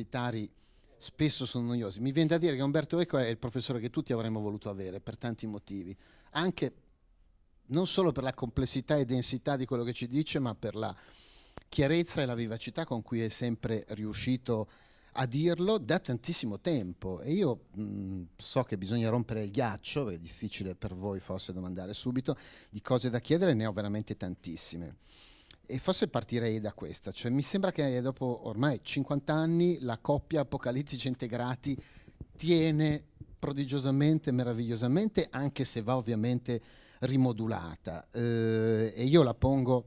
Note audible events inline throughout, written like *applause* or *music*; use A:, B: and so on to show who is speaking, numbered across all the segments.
A: universitari spesso sono noiosi. Mi viene da dire che Umberto Eco è il professore che tutti avremmo voluto avere per tanti motivi, anche non solo per la complessità e densità di quello che ci dice, ma per la chiarezza e la vivacità con cui è sempre riuscito a dirlo da tantissimo tempo e io mh, mm, so che bisogna rompere il ghiaccio, è difficile per voi forse domandare subito, di cose da chiedere ne ho veramente tantissime. E forse partirei da questa, cioè mi sembra che dopo ormai 50 anni la coppia Apocalittici Integrati tiene prodigiosamente, meravigliosamente, anche se va ovviamente rimodulata. Eh, e io la pongo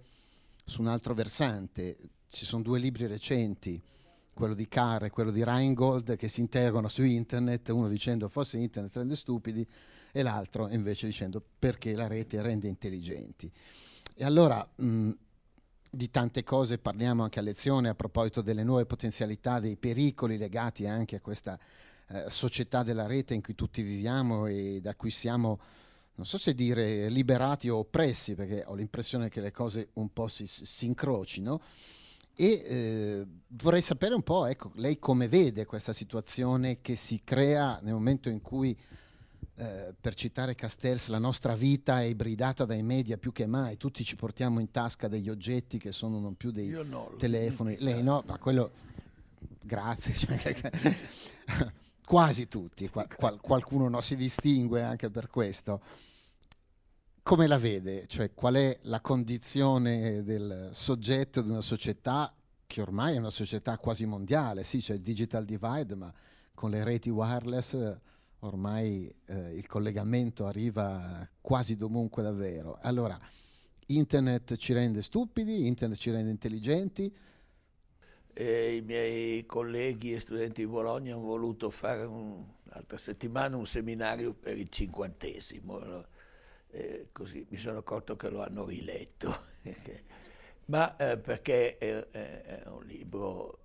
A: su un altro versante. Ci sono due libri recenti, quello di Carr e quello di Reingold, che si interrogano su internet, uno dicendo forse internet rende stupidi e l'altro invece dicendo perché la rete rende intelligenti. E allora mh, mm, di tante cose parliamo anche a lezione a proposito delle nuove potenzialità, dei pericoli legati anche a questa eh, società della rete in cui tutti viviamo e da cui siamo, non so se dire liberati o oppressi, perché ho l'impressione che le cose un po' si, si incrocino. E eh, vorrei sapere un po', ecco, lei come vede questa situazione che si crea nel momento in cui eh, per citare Castells, la nostra vita è ibridata dai media più che mai, tutti ci portiamo in tasca degli oggetti che sono non più dei no, telefoni, lei no, ma quello grazie. Cioè, eh. *laughs* quasi tutti, qual, qualcuno no, si distingue anche per questo. Come la vede? Cioè, qual è la condizione del soggetto di una società che ormai è una società quasi mondiale? Sì, c'è il digital divide, ma con le reti wireless ormai eh, il collegamento arriva quasi dovunque davvero. Allora, internet ci rende stupidi, internet ci rende intelligenti.
B: E I miei colleghi e studenti di Bologna hanno voluto fare un'altra settimana un seminario per il cinquantesimo, eh, così mi sono accorto che lo hanno riletto, *laughs* ma eh, perché è, è, un libro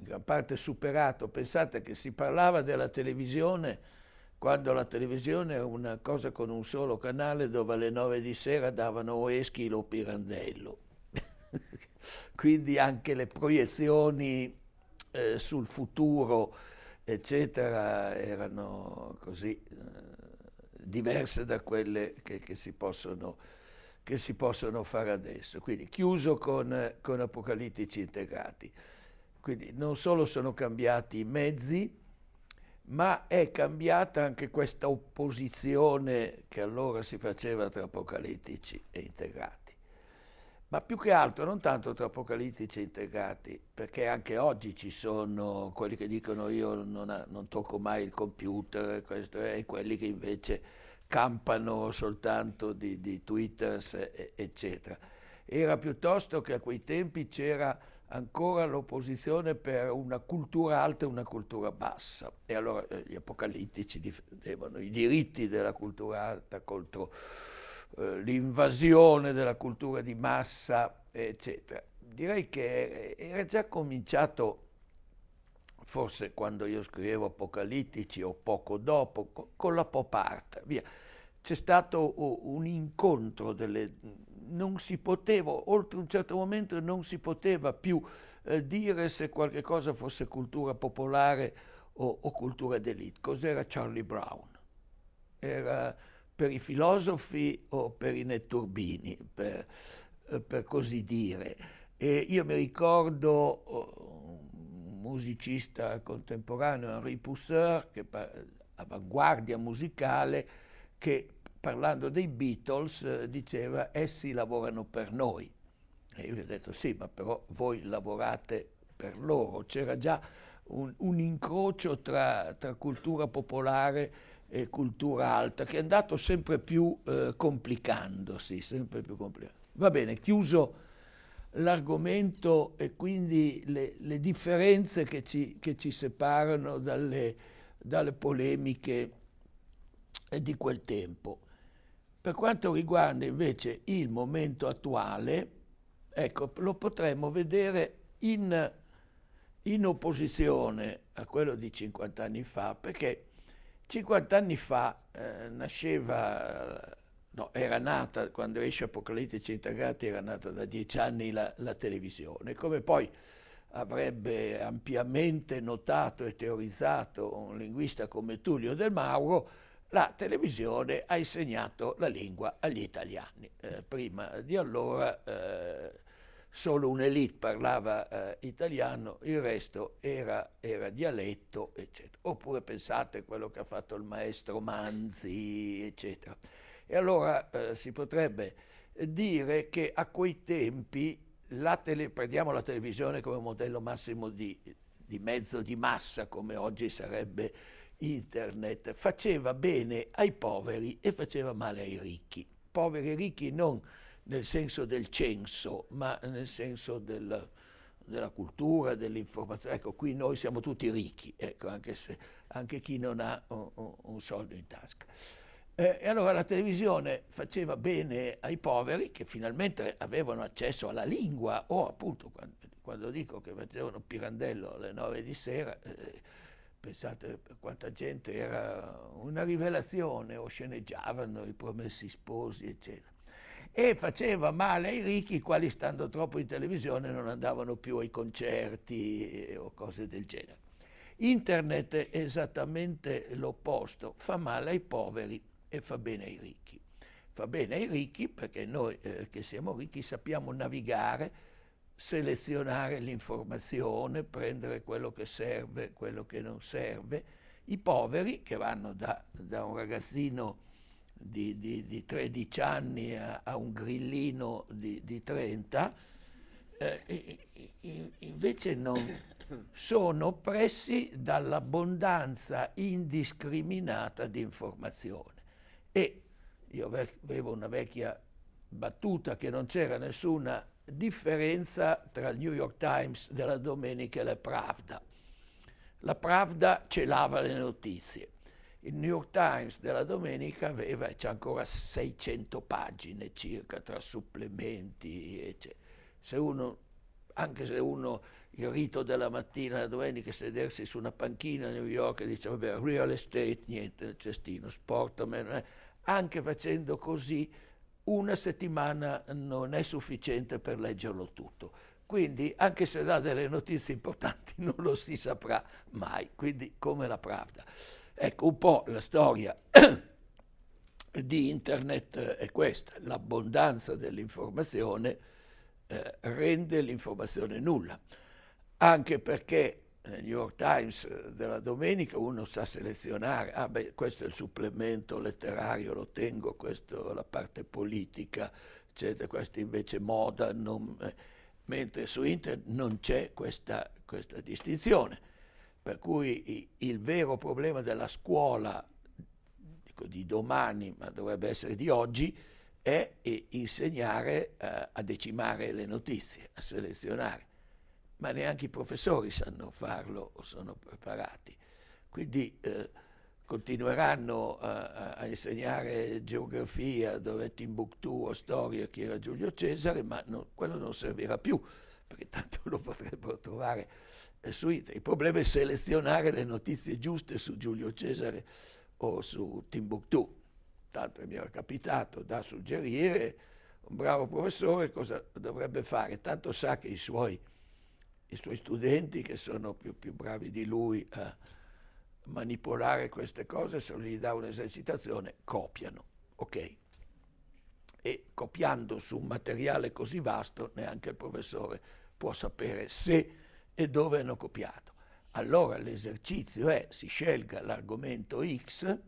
B: in gran parte superato. Pensate che si parlava della televisione quando la televisione era una cosa con un solo canale dove alle nove di sera davano o Eschilo o Pirandello. *laughs* Quindi anche le proiezioni eh, sul futuro, eccetera, erano così eh, diverse da quelle che, che, si possono, che, si possono, fare adesso. Quindi chiuso con, eh, con Apocalittici Integrati. Quindi non solo sono cambiati i mezzi, ma è cambiata anche questa opposizione che allora si faceva tra apocalittici e integrati. Ma più che altro non tanto tra apocalittici e integrati, perché anche oggi ci sono quelli che dicono io non, non tocco mai il computer è, e quelli che invece campano soltanto di, di Twitter, eccetera. Era piuttosto che a quei tempi c'era ancora l'opposizione per una cultura alta e una cultura bassa. E allora eh, gli apocalittici difendevano i diritti della cultura alta contro eh, l'invasione della cultura di massa, eccetera. Direi che era già cominciato, forse quando io scrivevo Apocalittici o poco dopo, con la pop art, via. C'è stato un incontro delle non si poteva, oltre un certo momento non si poteva più eh, dire se qualche cosa fosse cultura popolare o, o cultura d'elite. Cos'era Charlie Brown? Era per i filosofi o per i netturbini, per, eh, per così dire. E io mi ricordo oh, un musicista contemporaneo, Henri Pousseur, che, avanguardia musicale, che parlando dei Beatles, eh, diceva essi lavorano per noi. E io gli ho detto sì, ma però voi lavorate per loro. C'era già un, un incrocio tra, tra, cultura popolare e cultura alta che è andato sempre più eh, complicandosi, sempre più complicato. Va bene, chiuso l'argomento e quindi le, le differenze che ci, che ci separano dalle, dalle polemiche di quel tempo. Per quanto riguarda invece il momento attuale, ecco, lo potremmo vedere in, in opposizione a quello di 50 anni fa, perché 50 anni fa eh, nasceva, no, era nata, quando esce Apocalittici Integrati era nata da dieci anni la, la televisione, come poi avrebbe ampiamente notato e teorizzato un linguista come Tullio Del Mauro, la televisione ha insegnato la lingua agli italiani. Eh, prima di allora eh, solo un'elite parlava eh, italiano, il resto era, era, dialetto, eccetera. Oppure pensate a quello che ha fatto il maestro Manzi, eccetera. E allora eh, si potrebbe dire che a quei tempi, la tele, prendiamo la televisione come modello massimo di, di mezzo di massa, come oggi sarebbe internet faceva bene ai poveri e faceva male ai ricchi. Poveri e ricchi non nel senso del censo, ma nel senso del, della cultura, dell'informazione. Ecco, qui noi siamo tutti ricchi, ecco, anche, se, anche, chi non ha un, un soldo in tasca. Eh, e allora la televisione faceva bene ai poveri che finalmente avevano accesso alla lingua o appunto quando, quando dico che facevano Pirandello alle nove di sera eh, Pensate quanta gente, era una rivelazione, o sceneggiavano i promessi sposi, eccetera. E faceva male ai ricchi, i quali stando troppo in televisione non andavano più ai concerti eh, o cose del genere. Internet è esattamente l'opposto, fa male ai poveri e fa bene ai ricchi. Fa bene ai ricchi perché noi eh, che siamo ricchi sappiamo navigare, selezionare l'informazione, prendere quello che serve, quello che non serve. I poveri che vanno da, da un ragazzino di, di, di 13 anni a, a, un grillino di, di 30, eh, invece non sono oppressi dall'abbondanza indiscriminata di informazione. E io avevo una vecchia battuta che non c'era nessuna differenza tra il New York Times della domenica e la Pravda. La Pravda celava le notizie. Il New York Times della domenica aveva, c'è ancora 600 pagine circa tra supplementi, eccetera. Se uno, anche se uno il rito della mattina, la domenica, sedersi su una panchina a New York e dice, vabbè, real estate, niente, nel cestino, sport, eh. anche facendo così una settimana non è sufficiente per leggerlo tutto. Quindi, anche se dà delle notizie importanti, *laughs* non lo si saprà mai. Quindi, come la Pravda. Ecco, un po' la storia *clears throat* di Internet eh, è questa. L'abbondanza dell'informazione eh, rende l'informazione nulla. Anche perché nel eh, New York Times eh, della domenica uno sa selezionare, ah beh, questo è il supplemento letterario, lo tengo, questa è la parte politica, eccetera, questo invece moda, non, eh, mentre su internet non c'è questa, questa distinzione. Per cui il vero problema della scuola, dico di domani, ma dovrebbe essere di oggi, è insegnare eh, a decimare le notizie, a selezionare ma neanche i professori sanno farlo o sono preparati. Quindi eh, continueranno eh, a, a, insegnare geografia dove Timbuktu o storia chi era Giulio Cesare, ma non, quello non servirà più, perché tanto lo potrebbero trovare eh, su internet. Il problema è selezionare le notizie giuste su Giulio Cesare o su Timbuktu. Tanto mi era capitato da suggerire un bravo professore cosa dovrebbe fare, tanto sa che i suoi i suoi studenti che sono più, più bravi di lui a manipolare queste cose, se gli dà un'esercitazione, copiano, ok? E copiando su un materiale così vasto neanche il professore può sapere se e dove hanno copiato. Allora l'esercizio è si scelga l'argomento X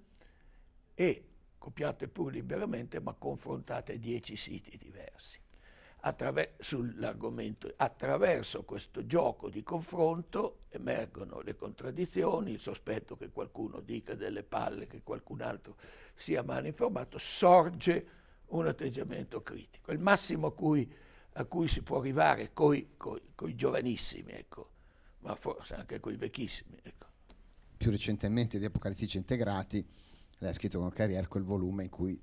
B: e copiate pur liberamente ma confrontate 10 siti diversi. Attraver sull'argomento. Attraverso questo gioco di confronto emergono le contraddizioni, il sospetto che qualcuno dica delle palle, che qualcun altro sia male informato, sorge un atteggiamento critico. Il massimo a cui, a cui si può arrivare coi, coi, coi giovanissimi, ecco, ma forse anche
A: con i vecchissimi. Ecco. Più recentemente di Apocalittici Integrati, lei ha scritto con Carriere quel volume in cui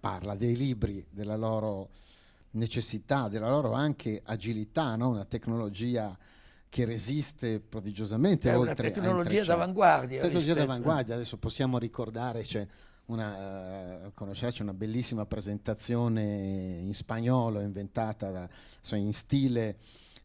A: parla dei libri, della loro necessità, della loro anche agilità, no? una tecnologia che resiste prodigiosamente. È oltre una tecnologia d'avanguardia. Tecnologia d'avanguardia, adesso possiamo ricordare, c'è una, uh, conoscerci una bellissima presentazione in spagnolo inventata da, so, in stile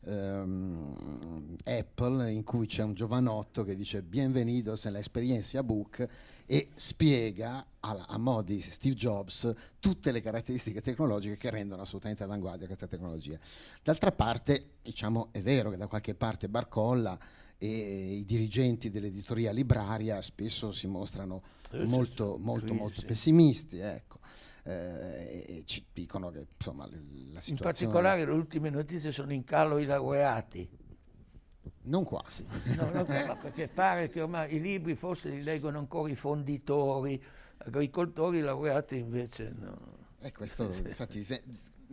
A: ehm, Apple in cui c'è un giovanotto che dice benvenidos nell'esperienza book e spiega alla, a modi Steve Jobs tutte le caratteristiche tecnologiche che rendono assolutamente avanguardia questa tecnologia. D'altra parte, diciamo, è vero che da qualche parte barcolla e i dirigenti dell'editoria libraria spesso si mostrano eh, molto, molto, molto pessimisti. Ecco eh, e ci dicono che insomma la situazione... In particolare
B: le ultime notizie sono in calo i laureati.
A: Non quasi.
B: No, non qua, perché pare che ormai i libri forse li leggono ancora i fonditori, agricoltori, laureati invece no.
A: E eh, questo, infatti,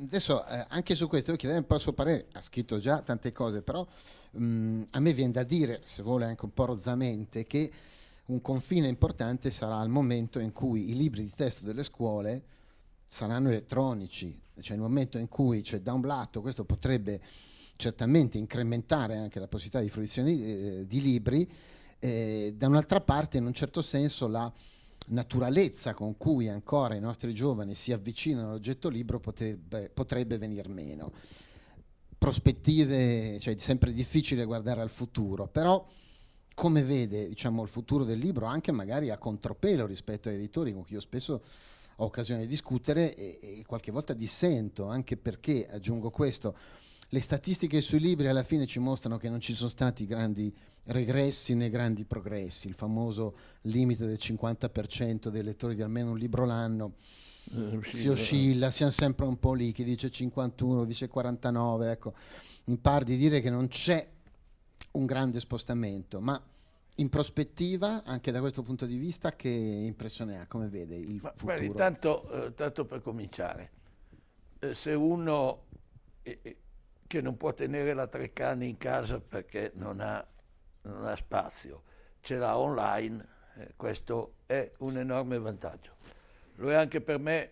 A: adesso eh, anche su questo io chiederei un po' il suo parere, ha scritto già tante cose, però mh, mm, a me viene da dire, se vuole anche un po' rozzamente, che un confine importante sarà il momento in cui i libri di testo delle scuole saranno elettronici, cioè nel momento in cui, cioè, da un lato questo potrebbe certamente incrementare anche la possibilità di fruizione eh, di libri, eh, da un'altra parte in un certo senso la naturalezza con cui ancora i nostri giovani si avvicinano all'oggetto libro potrebbe, potrebbe venir meno. Prospettive, cioè è sempre difficile guardare al futuro, però come vede diciamo, il futuro del libro anche magari a contropelo rispetto agli editori con cui io spesso ho occasione di discutere e, e qualche volta dissento, anche perché, aggiungo questo, le statistiche sui libri alla fine ci mostrano che non ci sono stati grandi regressi né grandi progressi, il famoso limite del 50% dei lettori di almeno un libro l'anno. Eh, si oscilla, siamo sempre un po' lì, chi dice 51, dice 49, ecco, mi par di dire che non c'è un grande spostamento, ma in prospettiva, anche da questo punto di vista, che impressione ha? Come vede il Ma, futuro? Guarda, intanto,
B: eh, tanto per cominciare, eh, se uno eh, eh, che non può tenere la Treccani in casa perché non ha, non ha spazio, ce l'ha online, eh, questo è un enorme vantaggio. Lo è anche per me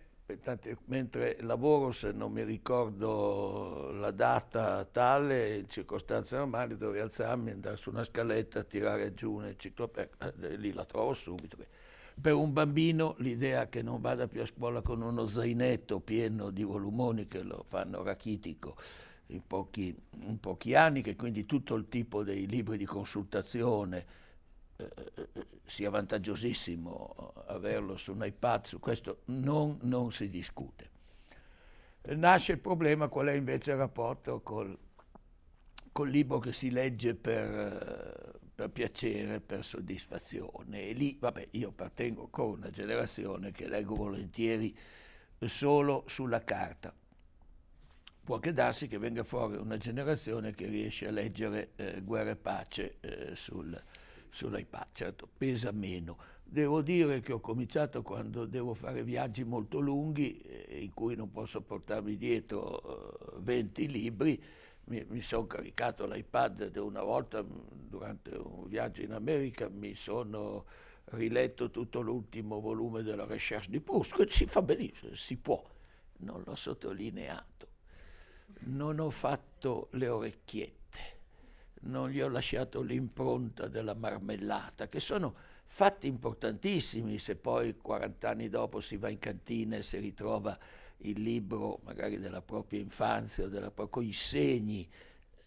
B: mentre lavoro, se non mi ricordo la data tale, in circostanze normali dovrei alzarmi, andare su una scaletta, tirare giù un'enciclopedia, eh, lì la trovo subito. Per un bambino l'idea che non vada più a scuola con uno zainetto pieno di volumoni che lo fanno rachitico in pochi, in pochi anni, che quindi tutto il tipo dei libri di consultazione, sia vantaggiosissimo averlo su un iPad, su questo non, non si discute. Nasce il problema qual è invece il rapporto col, col libro che si legge per, per, piacere, per soddisfazione. E lì, vabbè, io appartengo con una generazione che leggo volentieri solo sulla carta. Può che darsi che venga fuori una generazione che riesce a leggere eh, Guerra e Pace eh, sul, sull'iPad, certo pesa meno. Devo dire che ho cominciato quando devo fare viaggi molto lunghi eh, in cui non posso portarmi dietro 20 eh, libri, mi, mi sono caricato l'iPad una volta mm, durante un viaggio in America, mi sono riletto tutto l'ultimo volume della Recherche di Proust, e si fa benissimo, si può, non l'ho sottolineato. Non ho fatto le orecchiette non gli ho lasciato l'impronta della marmellata, che sono fatti importantissimi se poi 40 anni dopo si va in cantina e si ritrova il libro magari della propria infanzia o della, con i segni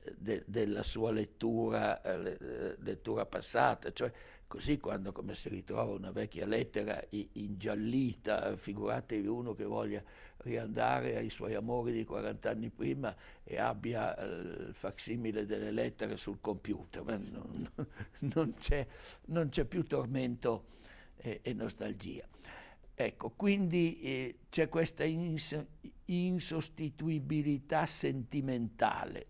B: eh, de, della sua lettura, eh, eh, lettura passata, cioè così quando come si ritrova una vecchia lettera ingiallita, figuratevi uno che voglia riandare ai suoi amori di 40 anni prima e abbia eh, il facsimile delle lettere sul computer. Non, *laughs* non, c'è, non c'è, più tormento e, e nostalgia. Ecco, quindi eh, c'è questa ins- insostituibilità sentimentale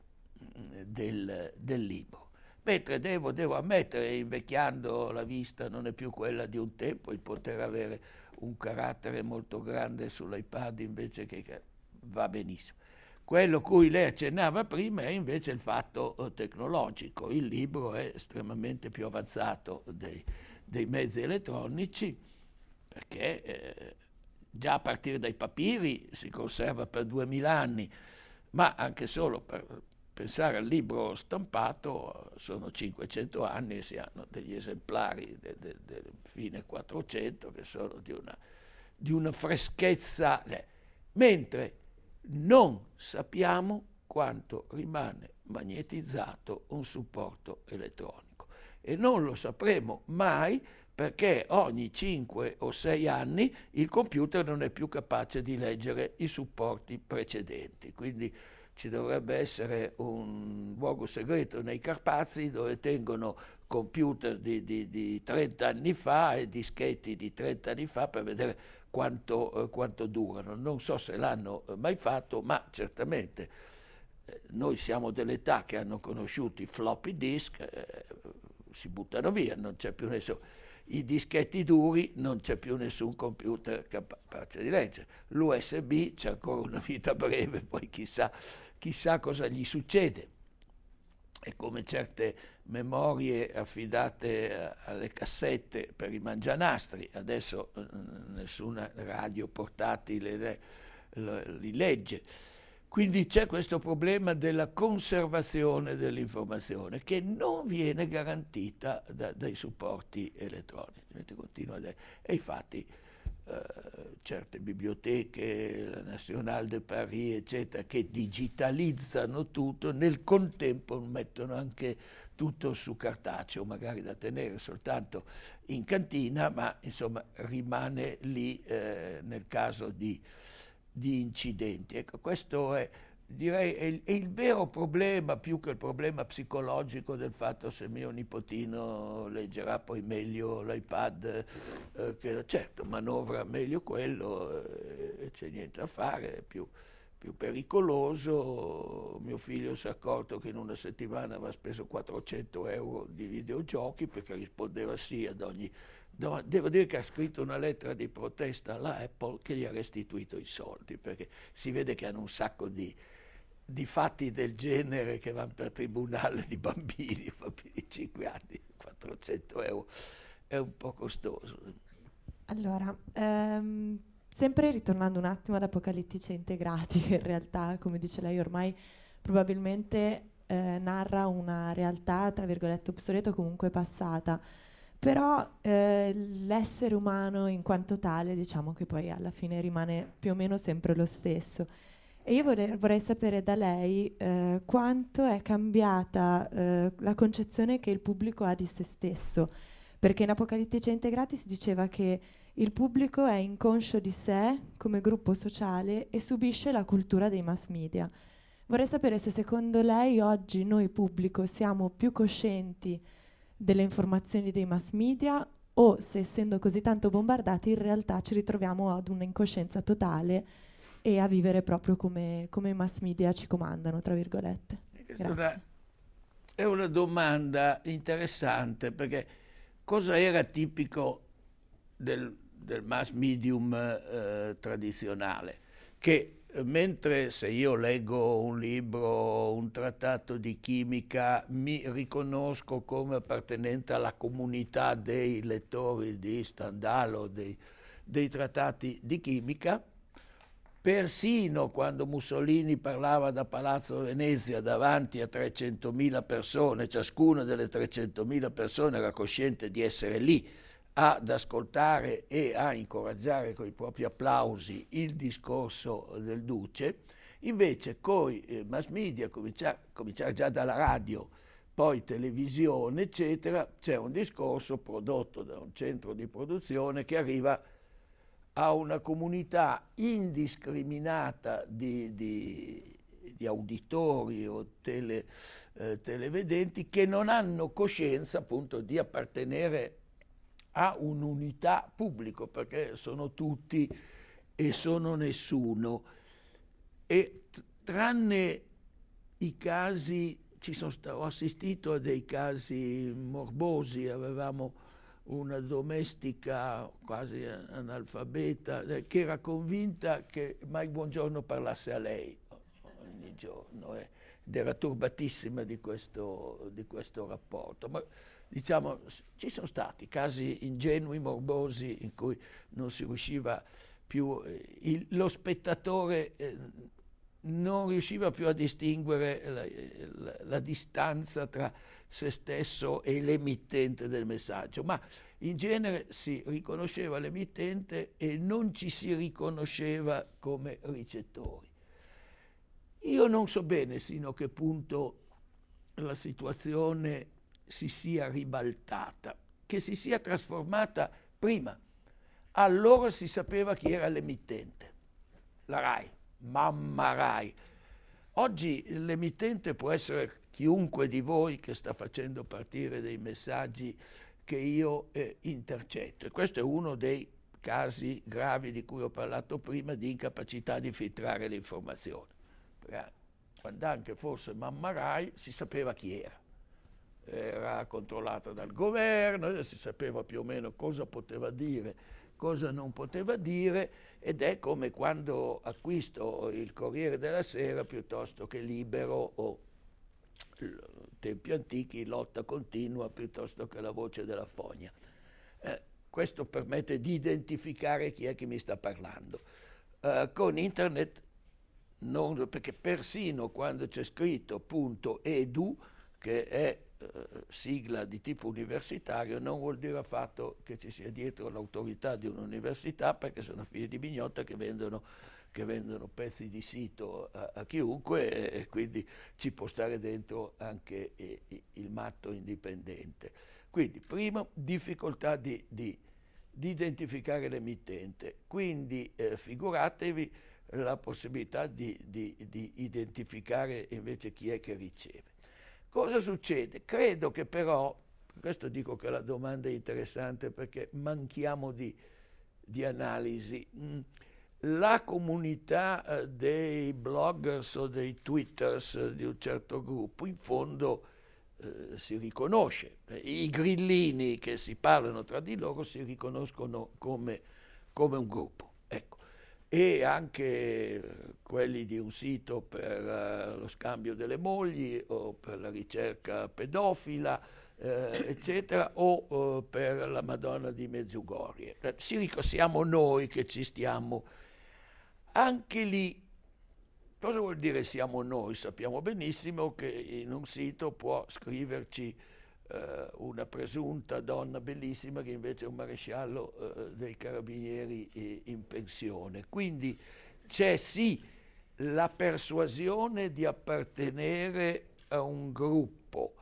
B: mm, del, del libro mentre devo, devo, ammettere, invecchiando la vista non è più quella di un tempo, il poter avere un carattere molto grande sull'iPad invece che, va benissimo. Quello cui lei accennava prima è invece il fatto eh, tecnologico. Il libro è estremamente più avanzato dei, dei mezzi elettronici perché eh, già a partire dai papiri si conserva per 2000 anni, ma anche solo per pensare al libro stampato, sono 500 anni, e si hanno degli esemplari del de, de fine 400 che sono di una, di una freschezza, eh. mentre non sappiamo quanto rimane magnetizzato un supporto elettronico e non lo sapremo mai perché ogni 5 o 6 anni il computer non è più capace di leggere i supporti precedenti. Quindi ci dovrebbe essere un luogo segreto nei Carpazi dove tengono computer di, di, di 30 anni fa e dischetti di 30 anni fa per vedere quanto, eh, quanto durano. Non so se l'hanno eh, mai fatto, ma certamente eh, noi siamo dell'età che hanno conosciuto i floppy disk, eh, si buttano via, non c'è più nessuno. I dischetti duri non c'è più nessun computer capace di leggere. L'USB c'è ancora una vita breve, poi chissà chissà cosa gli succede. È come certe memorie affidate eh, alle cassette per i mangianastri, adesso eh, nessuna radio portatile li legge. Quindi c'è questo problema della conservazione dell'informazione che non viene garantita da, dai supporti elettronici. E infatti eh, certe biblioteche, la Nationale de Paris, eccetera, che digitalizzano tutto, nel contempo mettono anche tutto su cartaceo, magari da tenere soltanto in cantina, ma insomma rimane lì eh, nel caso di, di incidenti. Ecco, questo è direi è il, è il, vero problema più che il problema psicologico del fatto se mio nipotino leggerà poi meglio l'iPad eh, che certo manovra meglio quello eh, c'è niente a fare è più, più, pericoloso mio figlio si è accorto che in una settimana aveva speso 400 euro di videogiochi perché rispondeva sì ad ogni No, devo dire che ha scritto una lettera di protesta alla Apple che gli ha restituito i soldi, perché si vede che hanno un sacco di, di fatti del genere che vanno per tribunale di bambini, *laughs* bambini di 5 anni, 400 euro, è un po' costoso.
C: Allora, ehm, sempre ritornando un attimo ad Apocalittici Integrati, *laughs* che in realtà, come dice lei, ormai probabilmente eh, narra una realtà, tra virgolette, obsoleta o comunque passata, però eh, l'essere umano in quanto tale, diciamo che poi alla fine rimane più o meno sempre lo stesso. E io vorrei, vorrei sapere da lei eh, quanto è cambiata eh, la concezione che il pubblico ha di se stesso, perché in Apocalittici Integrati si diceva che il pubblico è inconscio di sé come gruppo sociale e subisce la cultura dei mass media. Vorrei sapere se secondo lei oggi noi pubblico siamo più coscienti delle informazioni dei mass media o se essendo così tanto bombardati in realtà ci ritroviamo ad un'incoscienza totale e a vivere proprio come, come i mass media ci comandano, tra virgolette.
B: Grazie. è una domanda interessante perché cosa era tipico del, del mass medium eh, tradizionale? Che eh, mentre se io leggo un libro, un trattato di chimica, mi riconosco come appartenente alla comunità dei lettori di Standalo, dei, dei trattati di chimica, Persino quando Mussolini parlava da Palazzo Venezia davanti a 300.000 persone, ciascuna delle 300.000 persone era cosciente di essere lì ad ascoltare e a incoraggiare con i propri applausi il discorso del Duce, invece con i eh, mass media, cominciare cominciar già dalla radio, poi televisione, eccetera, c'è un discorso prodotto da un centro di produzione che arriva a a una comunità indiscriminata di, di, di auditori o tele, eh, televedenti che non hanno coscienza appunto di appartenere a un'unità pubblico perché sono tutti e sono nessuno e tranne i casi ci sono, ho assistito a dei casi morbosi avevamo una domestica quasi analfabeta eh, che era convinta che Mike Buongiorno parlasse a lei ogni giorno eh, ed era turbatissima di questo, di questo rapporto. Ma, diciamo, ci sono stati casi ingenui, morbosi, in cui non si riusciva più, eh, il, lo spettatore eh, non riusciva più a distinguere la, la, la, distanza tra se stesso e l'emittente del messaggio, ma in genere si riconosceva l'emittente e non ci si riconosceva come ricettori. Io non so bene sino a che punto la situazione si sia ribaltata, che si sia trasformata prima. Allora si sapeva chi era l'emittente, la RAI Mamma Rai. Oggi l'emittente può essere chiunque di voi che sta facendo partire dei messaggi che io eh, intercetto. E questo è uno dei casi gravi di cui ho parlato prima di incapacità di filtrare le informazioni. Quando anche fosse Mamma Rai si sapeva chi era era controllata dal governo, si sapeva più o meno cosa poteva dire, cosa non poteva dire ed è come quando acquisto il Corriere della Sera piuttosto che Libero o Tempi Antichi, Lotta Continua piuttosto che La Voce della Fogna. Eh, questo permette di identificare chi è che mi sta parlando. Eh, con internet, non, perché persino quando c'è scritto punto edu, che è eh, sigla di tipo universitario, non vuol dire affatto che ci sia dietro l'autorità di un'università, perché sono figli di mignotta che vendono, che vendono pezzi di sito a, a chiunque e, e, quindi ci può stare dentro anche e, e, il matto indipendente. Quindi, primo, difficoltà di, di, di identificare l'emittente. Quindi, eh, figuratevi la possibilità di, di identificare invece chi è che riceve. Cosa succede? Credo che però, questo dico che la domanda è interessante perché manchiamo di, di analisi, mm, la comunità eh, dei bloggers o dei twitters eh, di un certo gruppo in fondo eh, si riconosce, i grillini che si parlano tra di loro si riconoscono come, come un gruppo. Ecco e anche quelli di un sito per eh, lo scambio delle mogli o per la ricerca pedofila, eh, eccetera, o eh, per la Madonna di Mezzugorie. Eh, si ricor- siamo noi che ci stiamo. Anche lì, cosa vuol dire siamo noi? Sappiamo benissimo che in un sito può scriverci eh, una presunta donna bellissima che invece è un maresciallo eh, dei carabinieri eh, in pensione. Quindi c'è sì la persuasione di appartenere a un gruppo,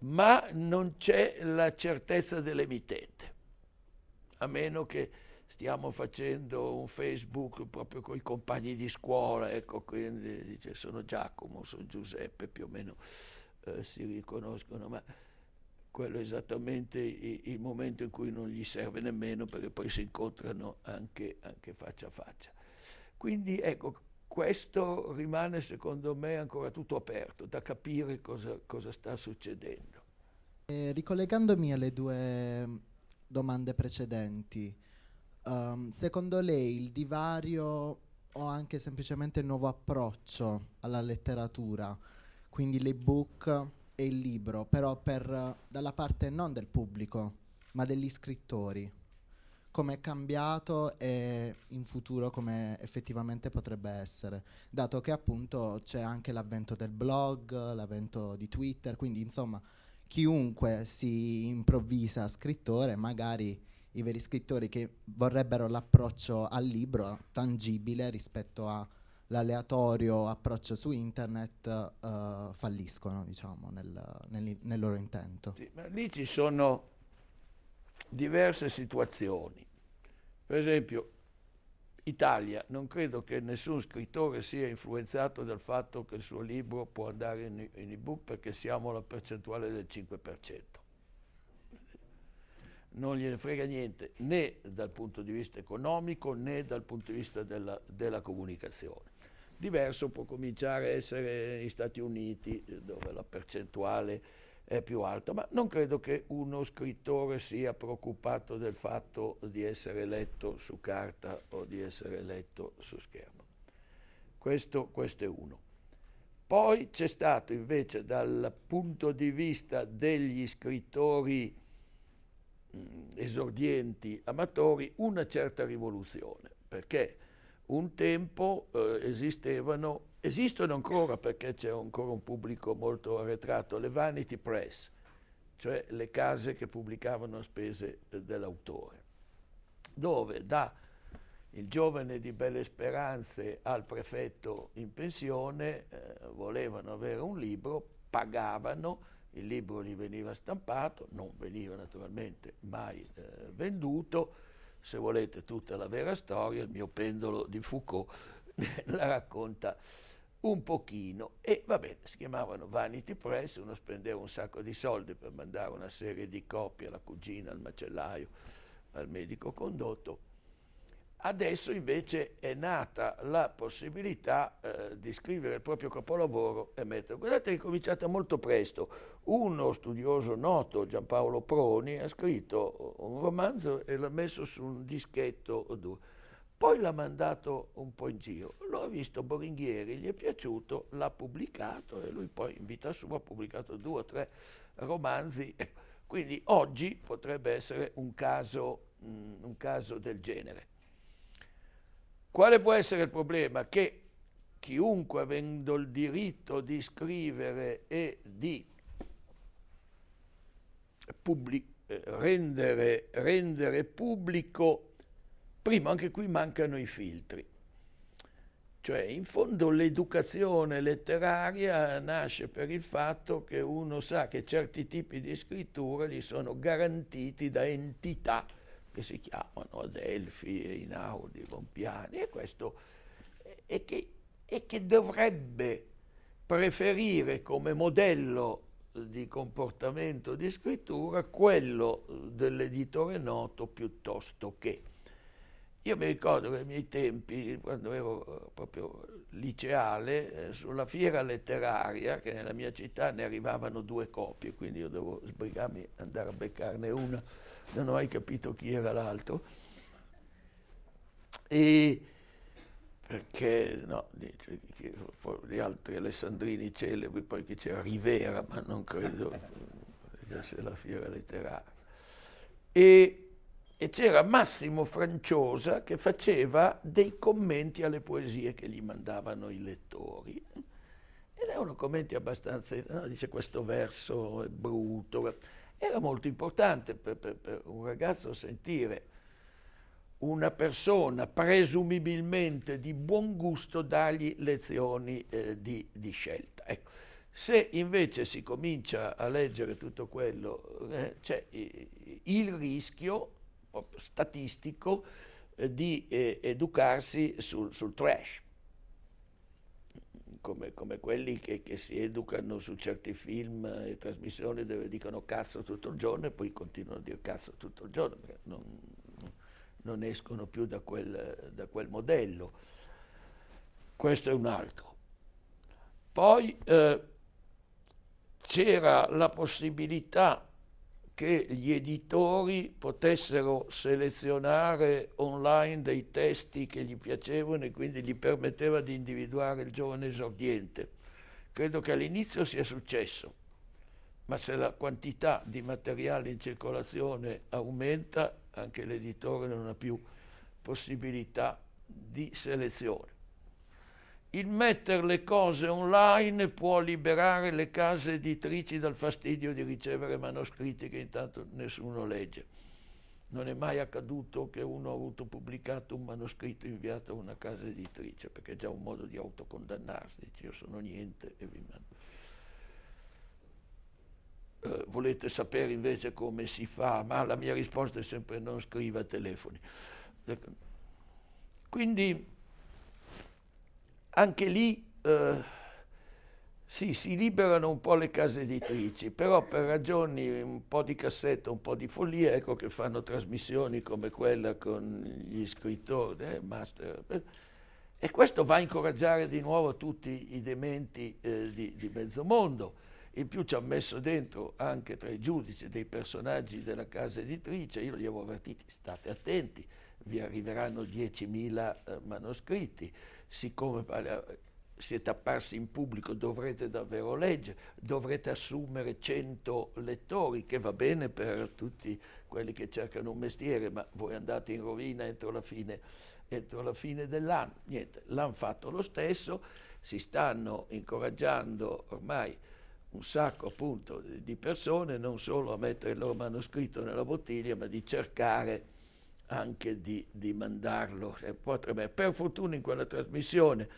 B: ma non c'è la certezza dell'emittente, a meno che stiamo facendo un Facebook proprio con i compagni di scuola, ecco, quindi dice sono Giacomo, sono Giuseppe, più o meno eh, si riconoscono, ma quello è esattamente il, momento in cui non gli serve nemmeno perché poi si incontrano anche, anche faccia a faccia. Quindi ecco, questo rimane secondo me ancora tutto aperto, da capire cosa, cosa sta succedendo.
D: E ricollegandomi alle due domande precedenti, um, secondo lei il divario o anche semplicemente il nuovo approccio alla letteratura, quindi l'ebook e il libro, però per, dalla parte non del pubblico, ma degli scrittori, come è cambiato e in futuro come effettivamente potrebbe essere, dato che appunto c'è anche l'avvento del blog, l'avvento di Twitter, quindi insomma chiunque si improvvisa scrittore, magari i veri scrittori che vorrebbero l'approccio al libro tangibile rispetto a l'aleatorio approccio su internet uh, falliscono diciamo, nel, nel, nel, loro intento. Sì,
B: lì ci sono diverse situazioni. Per esempio, Italia, non credo che nessun scrittore sia influenzato dal fatto che il suo libro può andare in, in ebook perché siamo alla percentuale del 5%. Non gliene frega niente né dal punto di vista economico né dal punto di vista della, della comunicazione. Diverso può cominciare a essere negli Stati Uniti, dove la percentuale è più alta, ma non credo che uno scrittore sia preoccupato del fatto di essere letto su carta o di essere letto su schermo. Questo, questo è uno. Poi c'è stato invece dal punto di vista degli scrittori mh, mm, esordienti, amatori, una certa rivoluzione, perché un tempo eh, esistevano, esistono ancora perché c'è ancora un pubblico molto arretrato, le vanity press, cioè le case che pubblicavano a spese eh, dell'autore, dove da il giovane di Belle Speranze al prefetto in pensione eh, volevano avere un libro, pagavano, il libro gli veniva stampato, non veniva naturalmente mai eh, venduto, se volete tutta la vera storia, il mio pendolo di Foucault *laughs* la racconta un pochino e va bene, si chiamavano Vanity Press, uno spendeva un sacco di soldi per mandare una serie di copie alla cugina, al macellaio, al medico condotto Adesso invece è nata la possibilità eh, di scrivere il proprio capolavoro e metterlo. Guardate, è cominciata molto presto. Uno studioso noto, Giampaolo Proni, ha scritto un romanzo e l'ha messo su un dischetto o due. Poi l'ha mandato un po' in giro. L'ho visto Boringhieri, gli è piaciuto, l'ha pubblicato e lui poi in vita sua ha pubblicato due o tre romanzi. Ecco, quindi oggi potrebbe essere un caso, mh, mm, un caso del genere. Quale può essere il problema? Che chiunque avendo il diritto di scrivere e di rendere, rendere pubblico, prima anche qui mancano i filtri. Cioè, in fondo l'educazione letteraria nasce per il fatto che uno sa che certi tipi di scrittura gli sono garantiti da entità che si chiamano Adelfi, Inaudi, Bompiani e questo e che, e che dovrebbe preferire come modello di comportamento di scrittura quello dell'editore noto piuttosto che. Io mi ricordo che ai miei tempi, quando ero eh, proprio liceale, eh, sulla fiera letteraria, che nella mia città ne arrivavano due copie, quindi io devo sbrigarmi ad andare a beccarne una, non ho mai capito chi era l'altro. E perché no, gli altri alessandrini celebri, poi che c'era Rivera, ma non credo che fosse la fiera letteraria. E e c'era Massimo Franciosa che faceva dei commenti alle poesie che gli mandavano i lettori. Ed erano commenti abbastanza, no? dice questo verso è brutto. Era molto importante per, per, per un ragazzo sentire una persona presumibilmente di buon gusto dargli lezioni eh, di, di, scelta. Ecco. Se invece si comincia a leggere tutto quello, eh, c'è il rischio statistico eh, di eh, educarsi sul, sul trash, come, come quelli che, che, si educano su certi film e trasmissioni dove dicono cazzo tutto il giorno e poi continuano a dire cazzo tutto il giorno, perché non, non escono più da quel, da quel, modello. Questo è un altro. Poi eh, c'era la possibilità che gli editori potessero selezionare online dei testi che gli piacevano e quindi gli permetteva di individuare il giovane esordiente. Credo che all'inizio sia successo, ma se la quantità di materiale in circolazione aumenta, anche l'editore non ha più possibilità di selezione il mettere le cose online può liberare le case editrici dal fastidio di ricevere manoscritti che intanto nessuno legge. Non è mai accaduto che uno ha avuto pubblicato un manoscritto inviato a una casa editrice, perché è già un modo di autocondannarsi, dice io sono niente e vi mando. Eh, volete sapere invece come si fa? Ma la mia risposta è sempre non scriva telefoni. Ecco. Quindi anche lì eh, sì, si liberano un po' le case editrici, però per ragioni un po' di cassetta, un po' di follia, ecco che fanno trasmissioni come quella con gli scrittori, eh, master. E questo va a incoraggiare di nuovo tutti i dementi eh, di, di mezzo mondo. In più ci ha messo dentro anche tra i giudici dei personaggi della casa editrice, io li avevo avvertiti, state attenti, vi arriveranno 10.000 eh, manoscritti siccome eh, siete apparsi in pubblico dovrete davvero leggere, dovrete assumere 100 lettori, che va bene per tutti quelli che cercano un mestiere, ma voi andate in rovina entro la fine, fine dell'anno. Niente, l'hanno fatto lo stesso, si stanno incoraggiando ormai un sacco appunto di persone non solo a mettere il loro manoscritto nella bottiglia, ma di cercare anche di, di mandarlo. Potrebbe, per fortuna in quella trasmissione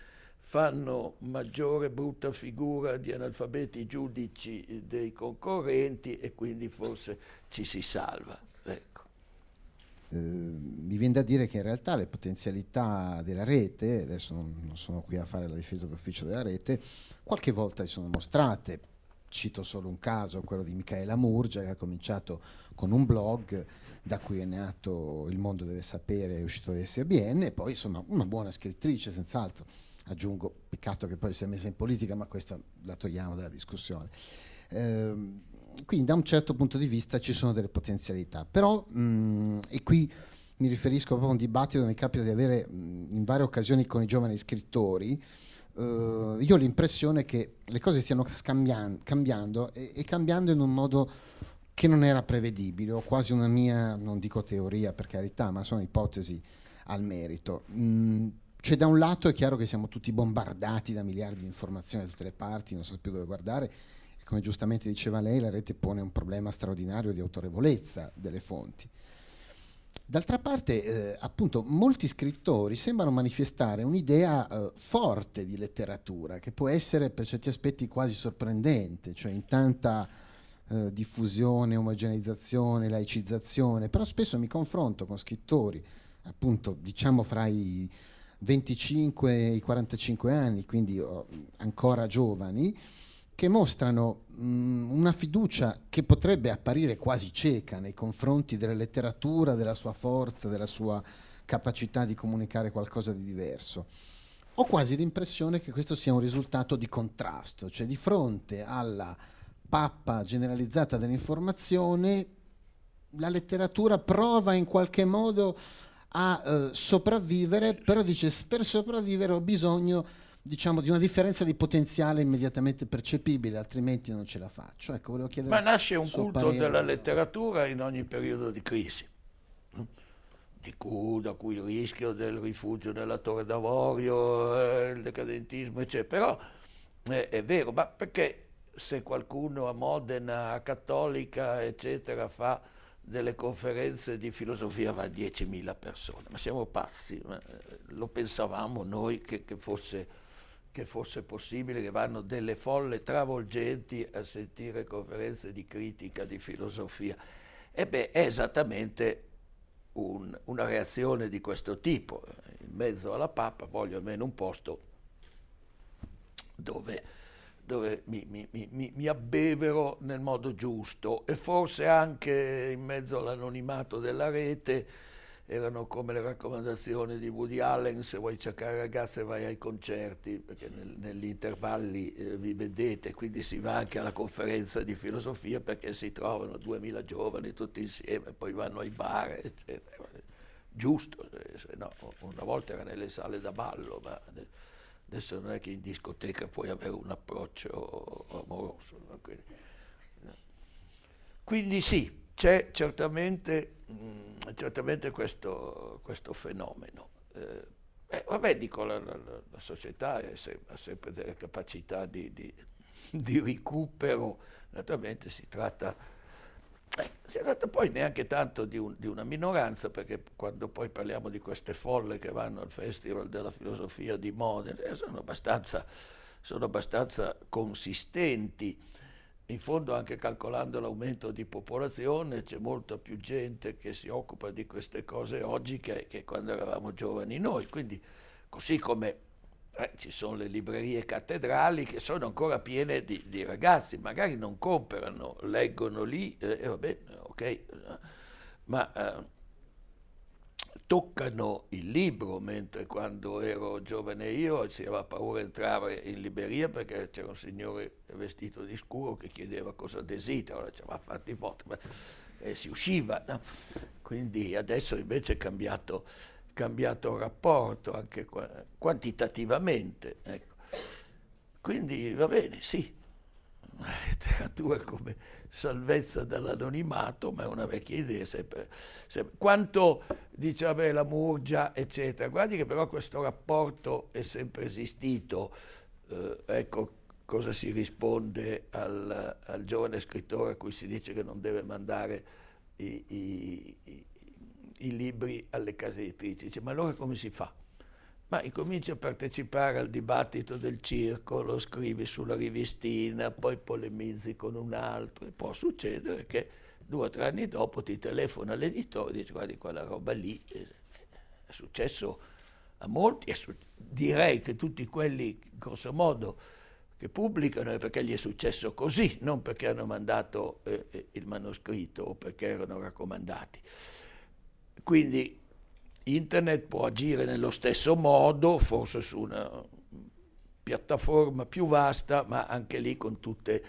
B: fanno maggiore brutta figura di analfabeti giudici dei concorrenti e quindi forse ci si salva. Ecco.
A: Eh, mi viene da dire che in realtà le potenzialità della rete, adesso non, non sono qui a fare la difesa d'ufficio della rete, qualche volta si sono mostrate. Cito solo un caso, quello di Michaela Murgia, che ha cominciato con un blog da cui è nato Il mondo deve sapere, è uscito da SBN, e poi insomma una buona scrittrice, senz'altro. Aggiungo, peccato che poi si è messa in politica, ma questo la togliamo dalla discussione. Ehm, quindi da un certo punto di vista ci sono delle potenzialità, però, mh, mm, e qui mi riferisco proprio a un dibattito che mi capita di avere mh, mm, in varie occasioni con i giovani scrittori, Uh, io ho l'impressione che le cose stiano scambian- cambiando e-, e, cambiando in un modo che non era prevedibile, ho quasi una mia, non dico teoria per carità, ma sono ipotesi al merito. Mm, cioè da un lato è chiaro che siamo tutti bombardati da miliardi di informazioni da tutte le parti, non so più dove guardare, e come giustamente diceva lei la rete pone un problema straordinario di autorevolezza delle fonti. D'altra parte, eh, appunto, molti scrittori sembrano manifestare un'idea eh, forte di letteratura, che può essere per certi aspetti quasi sorprendente, cioè in tanta eh, diffusione, omogeneizzazione, laicizzazione, però spesso mi confronto con scrittori, appunto diciamo fra i 25 e i 45 anni, quindi oh, ancora giovani, che mostrano mh, mm, una fiducia che potrebbe apparire quasi cieca nei confronti della letteratura, della sua forza, della sua capacità di comunicare qualcosa di diverso. Ho quasi l'impressione che questo sia un risultato di contrasto, cioè di fronte alla pappa generalizzata dell'informazione, la letteratura prova in qualche modo a eh, sopravvivere, però dice per sopravvivere ho bisogno diciamo, di una differenza di potenziale immediatamente percepibile, altrimenti non ce la faccio. Ecco, volevo chiedere Ma nasce un culto parere. della
B: letteratura in ogni periodo di crisi, di cui, da cui il rischio del rifugio nella Torre d'Avorio, eh, il decadentismo, eccetera. Però eh, è vero, ma perché se qualcuno a Modena, a Cattolica, eccetera, fa delle conferenze di filosofia va a 10.000 persone, ma siamo pazzi, ma eh, lo pensavamo noi che, che, fosse, che, fosse, possibile che vanno delle folle travolgenti a sentire conferenze di critica, di filosofia. E beh, è esattamente un, una reazione di questo tipo, in mezzo alla pappa voglio almeno un posto dove dove mi, mi, mi, mi, abbevero nel modo giusto e forse anche in mezzo all'anonimato della rete erano come le raccomandazioni di Woody Allen, se vuoi cercare ragazze vai ai concerti, perché nel, negli intervalli eh, vi vedete, quindi si va anche alla conferenza di filosofia perché si trovano 2000 giovani tutti insieme, poi vanno ai bar, eccetera. Giusto, eh, no, una volta era nelle sale da ballo, ma Adesso non è che in discoteca puoi avere un approccio amoroso. No? Quindi, no. Quindi, sì, c'è certamente, mh, mm, certamente questo, questo, fenomeno. Eh, eh, vabbè, dico, la, la, la società se, ha sempre delle capacità di, di, di recupero, naturalmente si tratta si tratta poi neanche tanto di, un, di, una minoranza, perché quando poi parliamo di queste folle che vanno al Festival della Filosofia di Modena, eh, sono abbastanza, sono abbastanza consistenti. In fondo anche calcolando l'aumento di popolazione c'è molta più gente che si occupa di queste cose oggi che, che quando eravamo giovani noi. Quindi così come eh, ci sono le librerie cattedrali che sono ancora piene di, di ragazzi, magari non comprano, leggono lì eh, e va bene, ok, eh, ma eh, toccano il libro, mentre quando ero giovane io si aveva paura di entrare in libreria perché c'era un signore vestito di scuro che chiedeva cosa desidera, allora aveva fatti i foto, e eh, si usciva, no? quindi adesso invece è cambiato cambiato rapporto anche quantitativamente. Ecco. Quindi va bene, sì, la letteratura come salvezza dall'anonimato, ma è una vecchia idea. Sempre, sempre. Quanto diceva la Murgia, eccetera. Guardi che però questo rapporto è sempre esistito. Eh, ecco cosa si risponde al, al, giovane scrittore a cui si dice che non deve mandare i, i, i libri alle case editrici. Dice, ma allora come si fa? Ma incominci a partecipare al dibattito del circolo, scrivi sulla rivistina, poi polemizzi con un altro e può succedere che due o tre anni dopo ti telefona l'editore e dici guardi quella roba lì eh, è successo a molti,
D: direi
B: che tutti quelli grosso modo che pubblicano è perché gli è successo così, non perché hanno mandato eh, eh il manoscritto o perché erano raccomandati. Quindi internet può agire nello stesso modo, forse su una piattaforma più vasta, ma anche lì con tutte,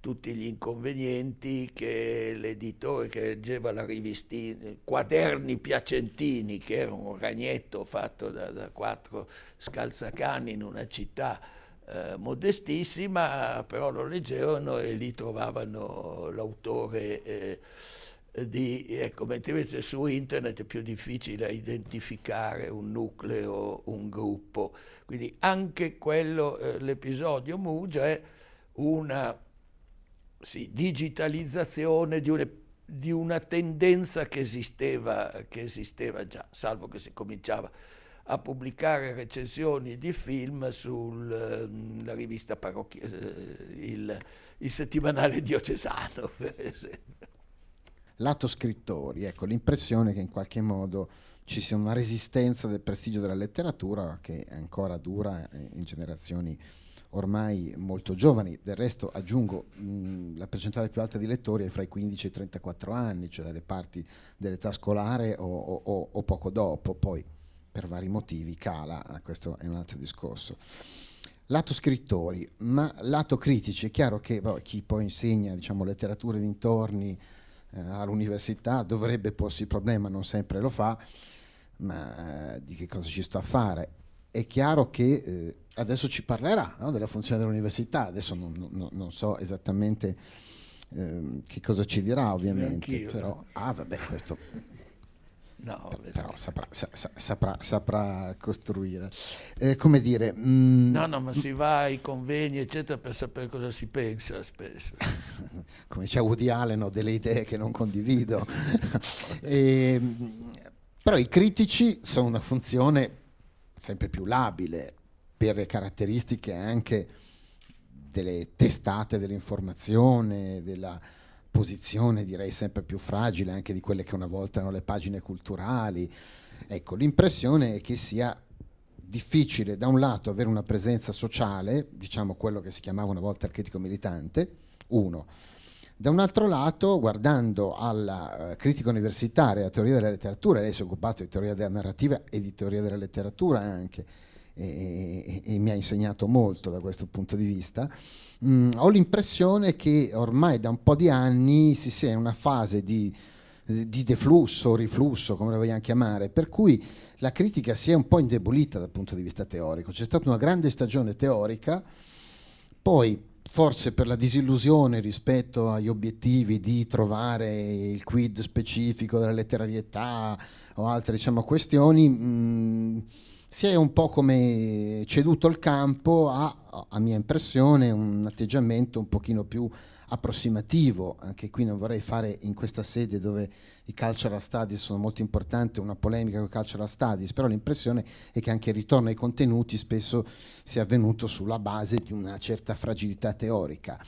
B: tutti gli inconvenienti che l'editore che leggeva la rivista Quaderni Piacentini, che era un ragnetto fatto da, da quattro scalzacani in una città eh, modestissima, però lo leggevano e lì trovavano l'autore. Eh, di, ecco, mentre invece su internet è più difficile identificare un nucleo, un gruppo. Quindi anche quello, eh, l'episodio Mugia è una sì, digitalizzazione di, une, di, una tendenza che esisteva, che esisteva già, salvo che si cominciava a pubblicare recensioni di film sulla ehm, rivista parrocchiale, eh, il, il settimanale diocesano, *laughs* per esempio
A: lato scrittori, ecco, l'impressione che in qualche modo ci sia una resistenza del prestigio della letteratura che ancora dura in generazioni ormai molto giovani. Del resto aggiungo mh, mm, la percentuale più alta di lettori è fra i 15 e i 34 anni, cioè dalle parti dell'età scolare o, o, o poco dopo, poi per vari motivi cala, ah, questo è un altro discorso. Lato scrittori, ma lato critici, è chiaro che boh, chi poi insegna diciamo, letteratura dintorni eh, all'università, dovrebbe porsi il problema, non sempre lo fa, ma eh, di che cosa ci sto a fare? È chiaro che eh, adesso ci parlerà no, della funzione dell'università, adesso non, non, non so esattamente ehm, che cosa ci dirà ovviamente, però, eh. ah vabbè, questo No, però saprà, sa, saprà, saprà, costruire. Eh, come dire... Mm, no, no,
B: ma mm. si va ai convegni, eccetera, per sapere cosa si pensa spesso. *laughs*
A: come c'è Woody Allen, ho delle idee che non condivido. *laughs* e, ehm, però i critici sono una funzione sempre più labile per le caratteristiche anche delle testate dell'informazione, della posizione direi sempre più fragile anche di quelle che una volta erano le pagine culturali. Ecco, l'impressione è che sia difficile da un lato avere una presenza sociale, diciamo quello che si chiamava una volta il critico militante, uno. Da un altro lato, guardando alla eh, critica universitaria, alla teoria della letteratura, lei si è occupato di teoria della narrativa e di teoria della letteratura anche, e, e, mi ha insegnato molto da questo punto di vista. Mm, ho l'impressione che ormai da un po' di anni si sia in una fase di, di deflusso o riflusso, come lo vogliamo chiamare, per cui la critica si è un po' indebolita dal punto di vista teorico. C'è stata una grande stagione teorica, poi forse per la disillusione rispetto agli obiettivi di trovare il quid specifico della letterarietà o altre diciamo, questioni, mh, mm, si è un po' come ceduto il campo a, a mia impressione, un atteggiamento un pochino più approssimativo, anche qui non vorrei fare in questa sede dove i cultural studies sono molto importanti, una polemica con i cultural studies, però l'impressione è che anche il ritorno ai contenuti spesso sia avvenuto sulla base di una certa fragilità teorica.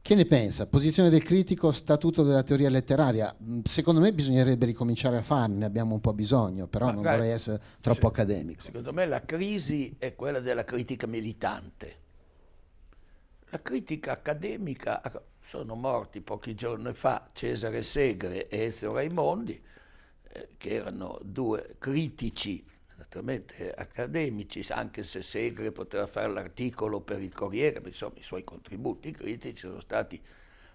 A: Che ne pensa? Posizione del critico, statuto della teoria letteraria. Mm, secondo me bisognerebbe ricominciare a farne, abbiamo un po' bisogno, però Ma non guarda, vorrei essere troppo se, accademico. Secondo
B: me la crisi è quella della critica militante. La critica accademica, sono morti pochi giorni fa Cesare Segre e Ezio Raimondi, eh, che erano due critici certamente accademici, anche se Segre poteva fare l'articolo per il Corriere, insomma i suoi contributi critici sono stati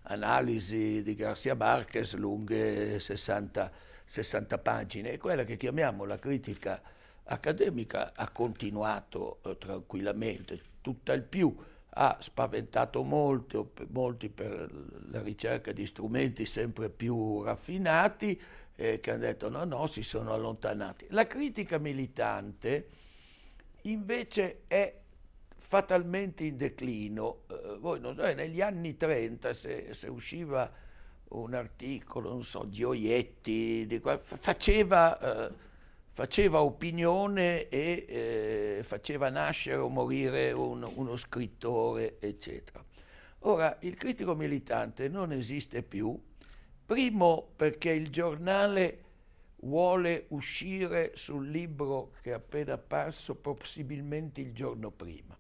B: analisi di Garcia Marquez lunghe 60, 60 pagine e quella che chiamiamo la critica accademica ha continuato eh, tranquillamente, tutt'al più ha spaventato molto, molti per la ricerca di strumenti sempre più raffinati, eh, che hanno detto no, no, si sono allontanati. La critica militante invece è fatalmente in declino. Eh, voi non so, negli anni 30 se, se usciva un articolo, non so, di Oietti, di qual... faceva, eh, faceva, opinione e eh, faceva nascere o morire un, uno scrittore, eccetera. Ora, il critico militante non esiste più Primo perché il giornale vuole uscire sul libro che è appena apparso possibilmente il giorno prima.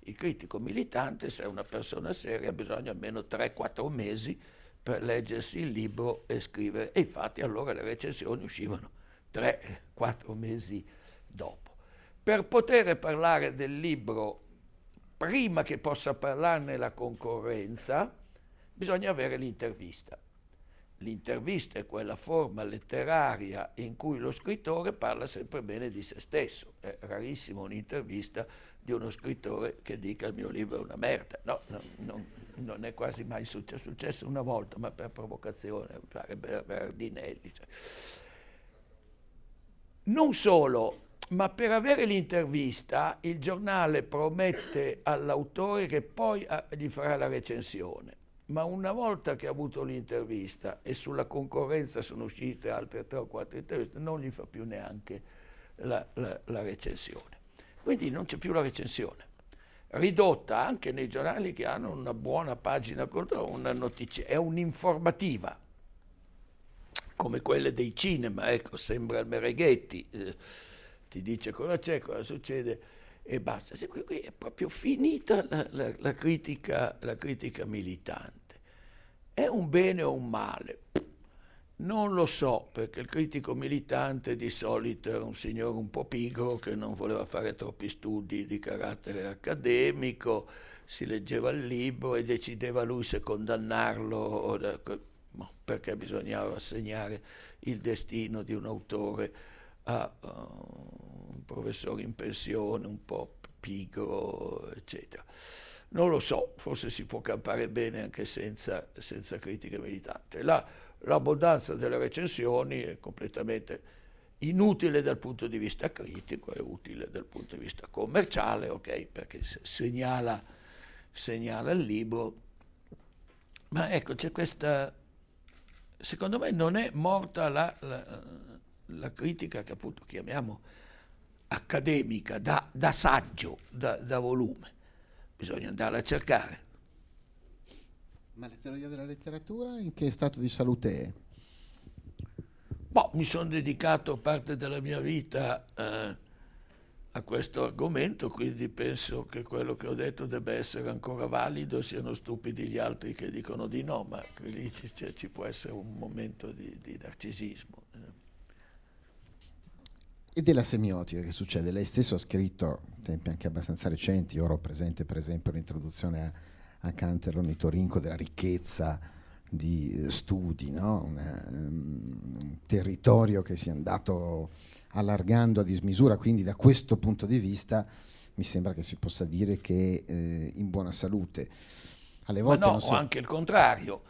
B: Il critico militante, se è una persona seria, ha bisogno almeno 3-4 mesi per leggersi il libro e scrivere. E infatti allora le recensioni uscivano 3-4 mesi dopo. Per poter parlare del libro prima che possa parlarne la concorrenza, bisogna avere l'intervista L'intervista è quella forma letteraria in cui lo scrittore parla sempre bene di se stesso. È rarissima un'intervista di uno scrittore che dica il mio libro è una merda. No, no non, non, è quasi mai successo. È successo una volta, ma per provocazione, per Bardinelli. Cioè. Non solo, ma per avere l'intervista il giornale promette all'autore che poi ah, gli farà la recensione ma una volta che ha avuto l'intervista e sulla concorrenza sono uscite altre tre o quattro interviste, non gli fa più neanche la, la, la recensione. Quindi non c'è più la recensione, ridotta anche nei giornali che hanno una buona pagina contro una notizia, è un'informativa, come quelle dei cinema, ecco, sembra il Mereghetti, eh, ti dice cosa c'è, cosa succede e basta. Qui è proprio finita la, la, la, critica, la critica militante. È un bene o un male? Non lo so, perché il critico militante di solito era un signore un po' pigro che non voleva fare troppi studi di carattere accademico, si leggeva il libro e decideva lui se condannarlo o da, perché bisognava assegnare il destino di un autore a uh, un professore in pensione un po' pigro, eccetera non lo so, forse si può campare bene anche senza, senza critiche militanti. La, l'abbondanza delle recensioni è completamente inutile dal punto di vista critico, è utile dal punto di vista commerciale, okay, perché segnala, segnala il libro. Ma ecco, c'è questa... Secondo me non è morta la, la, la critica che appunto chiamiamo accademica, da, da saggio, da, da volume bisogna andare a cercare.
A: Ma la teoria della letteratura in che stato di salute è?
B: Boh, mi sono dedicato parte della mia vita eh, a questo argomento, quindi penso che quello che ho detto debba essere ancora valido, siano stupidi gli altri che dicono di no, ma lì ci, ci può essere un momento di, di narcisismo
A: e della semiotica che succede. Lei stesso ha scritto, tempi anche abbastanza recenti, ora ho presente per esempio l'introduzione a, a Kant e della ricchezza di eh, studi, no? un, ehm, un territorio che si è andato allargando a dismisura, quindi da questo punto di vista mi sembra che si possa dire che eh, in buona salute. Alle volte Ma no, so... anche
B: il contrario,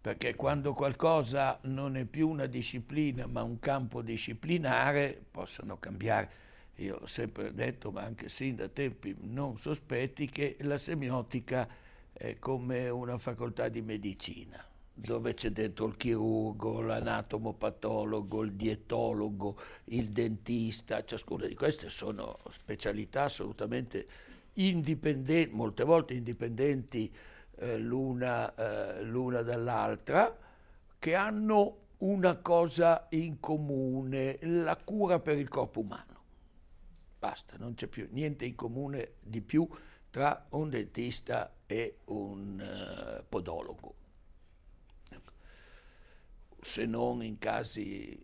B: perché quando qualcosa non è più una disciplina ma un campo disciplinare possono cambiare. Io ho sempre detto, ma anche sin da tempi non sospetti, che la semiotica è come una facoltà di medicina, dove c'è dentro il chirurgo, l'anatomopatologo, il dietologo, il dentista, ciascuna di queste sono specialità assolutamente indipendenti, molte volte indipendenti eh, l'una, eh, l'una dall'altra, che hanno una cosa in comune, la cura per il corpo umano. Basta, non c'è più niente in comune di più tra un dentista e un uh, podologo, ecco. se non in casi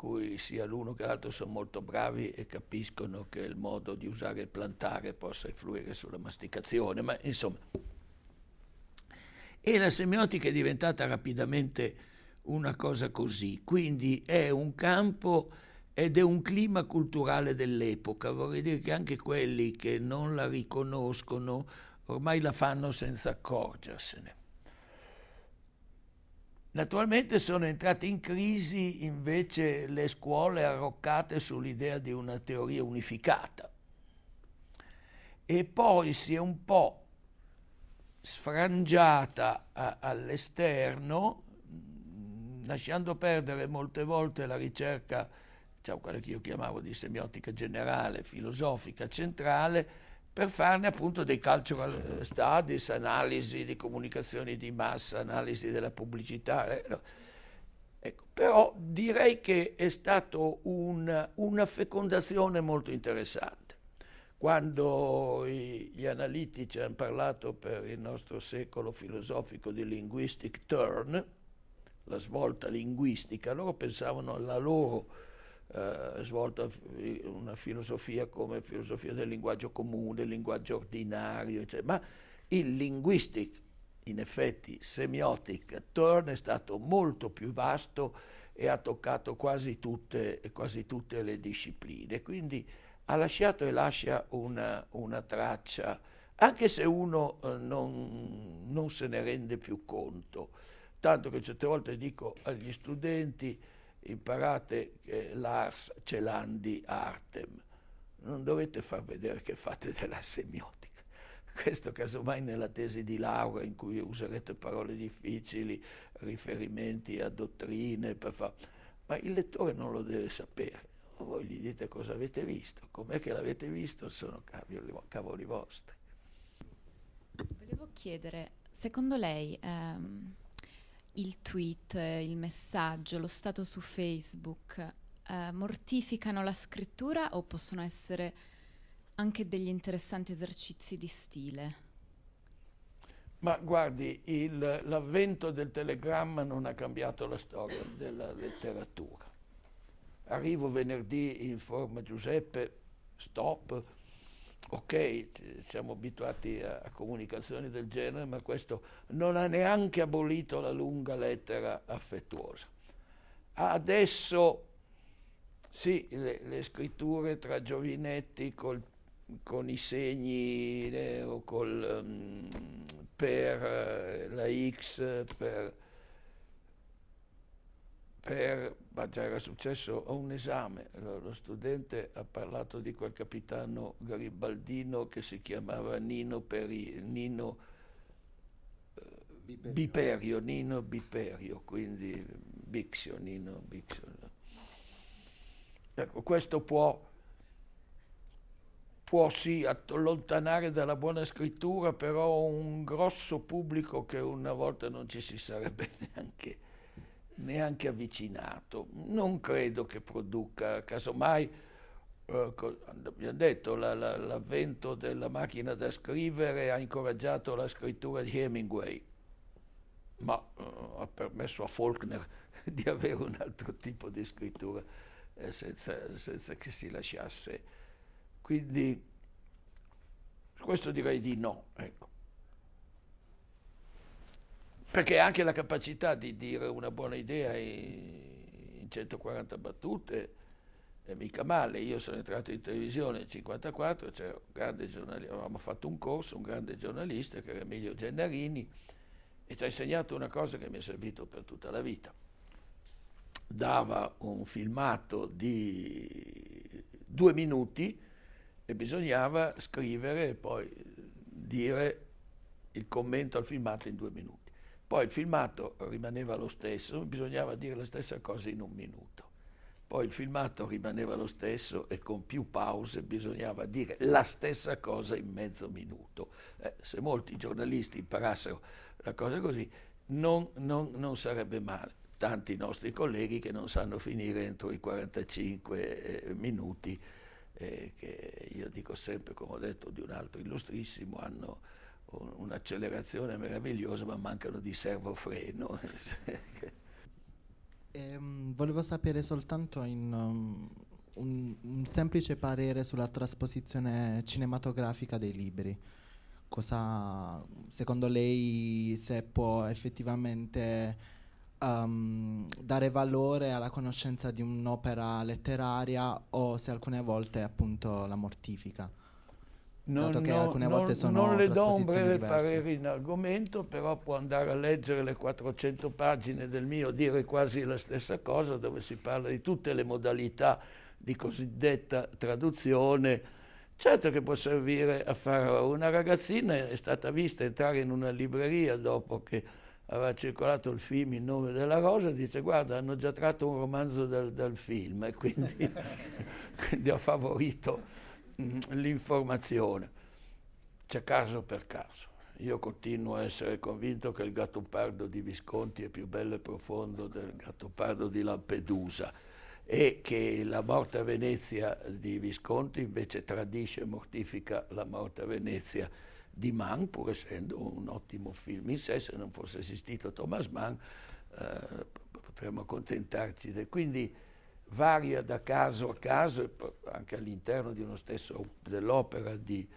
B: cui sia l'uno che l'altro sono molto bravi e capiscono che il modo di usare il plantare possa influire sulla masticazione, ma insomma. E la semiotica è diventata rapidamente una cosa così, quindi è un campo ed è un clima culturale dell'epoca, vorrei dire che anche quelli che non la riconoscono ormai la fanno senza accorgersene. Naturalmente sono entrate in crisi invece le scuole arroccate sull'idea di una teoria unificata e poi si è un po' sfrangiata all'esterno, mm, lasciando perdere molte volte la ricerca, diciamo, quella che io chiamavo di semiotica generale, filosofica centrale, per farne appunto dei cultural eh, studies, analisi di comunicazioni di massa, analisi della pubblicità. Eh, ecco, però direi che è stata un, una fecondazione molto interessante. Quando i, gli analitici hanno parlato per il nostro secolo filosofico di linguistic turn, la svolta linguistica, loro pensavano alla loro eh, svolta una filosofia come filosofia del linguaggio comune, del linguaggio ordinario, eccetera. ma il linguistic, in effetti, semiotic turn è stato molto più vasto e ha toccato quasi tutte, quasi tutte le discipline, quindi ha lasciato e lascia una, una traccia, anche se uno eh, non, non se ne rende più conto. Tanto che certe volte dico agli studenti, imparate che l'ars celandi artem, non dovete far vedere che fate della semiotica. Questo casomai nella tesi di laurea in cui userete parole difficili, riferimenti a dottrine, fa... ma il lettore non lo deve sapere. O Voi gli dite cosa avete visto, com'è che l'avete visto, sono cavoli, cavoli vostri.
C: Volevo chiedere, secondo lei... Um il tweet, eh, il messaggio, lo stato su Facebook eh, mortificano la scrittura o possono essere anche degli interessanti esercizi di stile?
B: Ma guardi, l'avvento del telegramma non ha cambiato la storia della letteratura. Arrivo venerdì in forma Giuseppe, stop, ok, siamo abituati a, comunicazioni del genere, ma questo non ha neanche abolito la lunga lettera affettuosa. Adesso sì, le, le scritture tra giovinetti col, con i segni eh, o col, um, per eh, la X, per, per ma già era successo a un esame, lo studente ha parlato di quel capitano garibaldino che si chiamava Nino, Peri, Nino eh, Biperio. Biperio. Nino Biperio, quindi Bixio, Nino Bixio. Ecco, questo può, può sì allontanare dalla buona scrittura, però un grosso pubblico che una volta non ci si sarebbe *laughs* neanche neanche avvicinato. Non credo che produca, casomai, eh, abbiamo detto, l'avvento la, la, della macchina da scrivere ha incoraggiato la scrittura di Hemingway, ma eh, ha permesso a Faulkner *laughs* di avere un altro tipo di scrittura eh, senza, senza che si lasciasse. Quindi questo direi di no. Ecco perché anche la capacità di dire una buona idea in 140 battute è mica male. Io sono entrato in televisione nel 1954, c'era un grande giornalista, avevamo fatto un corso, un grande giornalista che era Emilio Gennarini e ci ha insegnato una cosa che mi è servito per tutta la vita. Dava un filmato di due minuti e bisognava scrivere e poi dire il commento al filmato in due minuti. Poi il filmato rimaneva lo stesso, bisognava dire la stessa cosa in un minuto. Poi il filmato rimaneva lo stesso e con più pause bisognava dire la stessa cosa in mezzo minuto. Eh, se molti giornalisti imparassero la cosa così, non, non, non sarebbe male tanti nostri colleghi che non sanno finire entro i 45 eh, minuti, eh, che io dico sempre, come ho detto di un altro illustrissimo, hanno un'accelerazione meravigliosa, ma mancano di servofreno.
D: *laughs* ehm, volevo sapere soltanto in, um, un, un, semplice parere sulla trasposizione cinematografica dei libri. Cosa, secondo lei, se può effettivamente um, dare valore alla conoscenza di un'opera letteraria o se alcune volte appunto la mortifica? non, dato che alcune non, volte sono Non le do un breve diverse. parere
B: in argomento, però può andare a leggere le 400 pagine del mio dire quasi la stessa cosa, dove si parla di tutte le modalità di cosiddetta traduzione. Certo che può servire a fare una ragazzina, è stata vista entrare in una libreria dopo che aveva circolato il film Il nome della rosa, dice guarda hanno già tratto un romanzo dal, dal film e *laughs* quindi, quindi ha favorito Mm-hmm. l'informazione. C'è caso per caso. Io continuo a essere convinto che il Gattopardo di Visconti è più bello e profondo del Gattopardo di Lampedusa e che la morte a Venezia di Visconti invece tradisce e mortifica la morte a Venezia di Mann, pur essendo un ottimo film in sé, se non fosse esistito Thomas Mann eh, potremmo accontentarci. Quindi varia da caso a caso, anche all'interno dell'opera di,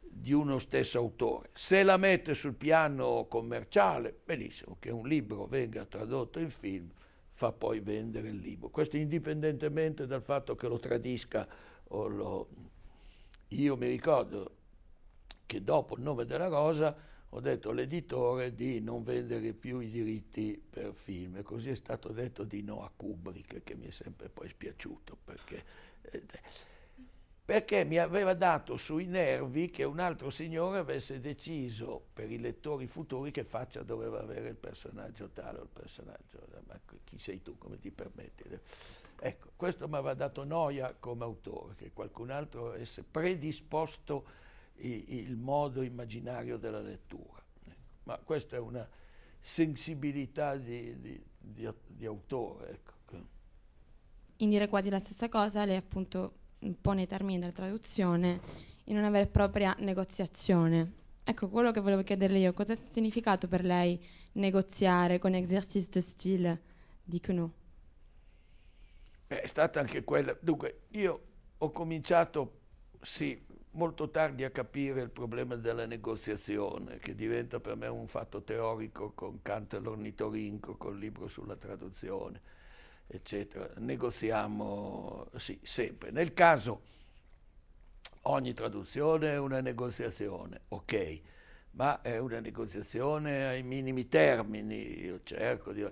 B: di uno stesso autore. Se la mette sul piano commerciale, benissimo, che un libro venga tradotto in film fa poi vendere il libro. Questo indipendentemente dal fatto che lo tradisca o lo... Io mi ricordo che dopo il nome della rosa ho detto all'editore di non vendere più i diritti per film e così è stato detto di no a Kubrick che mi è sempre poi spiaciuto perché, eh, perché mi aveva dato sui nervi che un altro signore avesse deciso per i lettori futuri che faccia doveva avere il personaggio tale o il personaggio, eh, ma chi sei tu, come ti permetti? Ecco, questo mi aveva dato noia come autore, che qualcun altro avesse predisposto il modo immaginario della lettura. Ma questa è una sensibilità di, di, di, di autore. Ecco.
C: In dire quasi la stessa cosa, lei appunto pone i termini della traduzione in una vera e propria negoziazione. Ecco, quello che volevo chiederle io, cosa ha significato per lei negoziare con exercice de style di Cuno?
B: È stata anche quella... Dunque, io ho cominciato, sì, molto tardi a capire il problema della negoziazione, che diventa per me un fatto teorico con Kant e l'ornitorinco, col libro sulla traduzione, eccetera. Negoziamo, sì, sempre. Nel caso ogni traduzione è una negoziazione, ok, ma è una negoziazione ai minimi termini, io cerco di...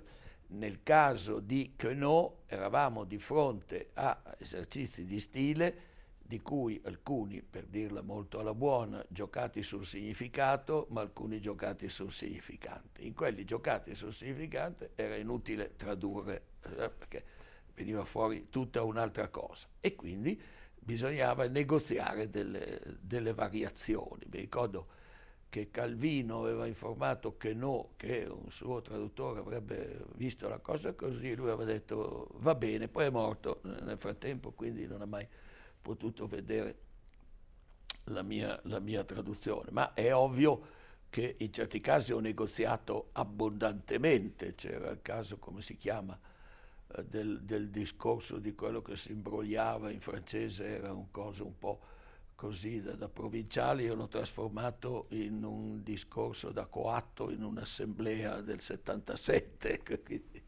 B: Nel caso di Queneau eravamo di fronte a esercizi di stile di cui alcuni, per dirla molto alla buona, giocati sul significato, ma alcuni giocati sul significante. In quelli giocati sul significante era inutile tradurre, eh, perché veniva fuori tutta un'altra cosa. E quindi bisognava negoziare delle, delle variazioni. Mi ricordo che Calvino aveva informato che no, che un suo traduttore avrebbe visto la cosa così, lui aveva detto va bene, poi è morto nel frattempo, quindi non ha mai potuto vedere la mia, la mia traduzione, ma è ovvio che in certi casi ho negoziato abbondantemente, c'era il caso, come si chiama, eh, del, del, discorso di quello che si imbrogliava in francese, era un cosa un po' così da, da provinciale, io l'ho trasformato in un discorso da coatto in un'assemblea del 77. *laughs* Quindi.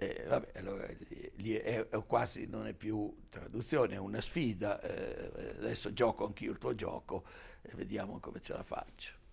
B: Eh, vabbè, allora lì è, è, quasi non è più traduzione, è una sfida. Eh, adesso gioco anch'io il tuo gioco e vediamo come ce la faccio.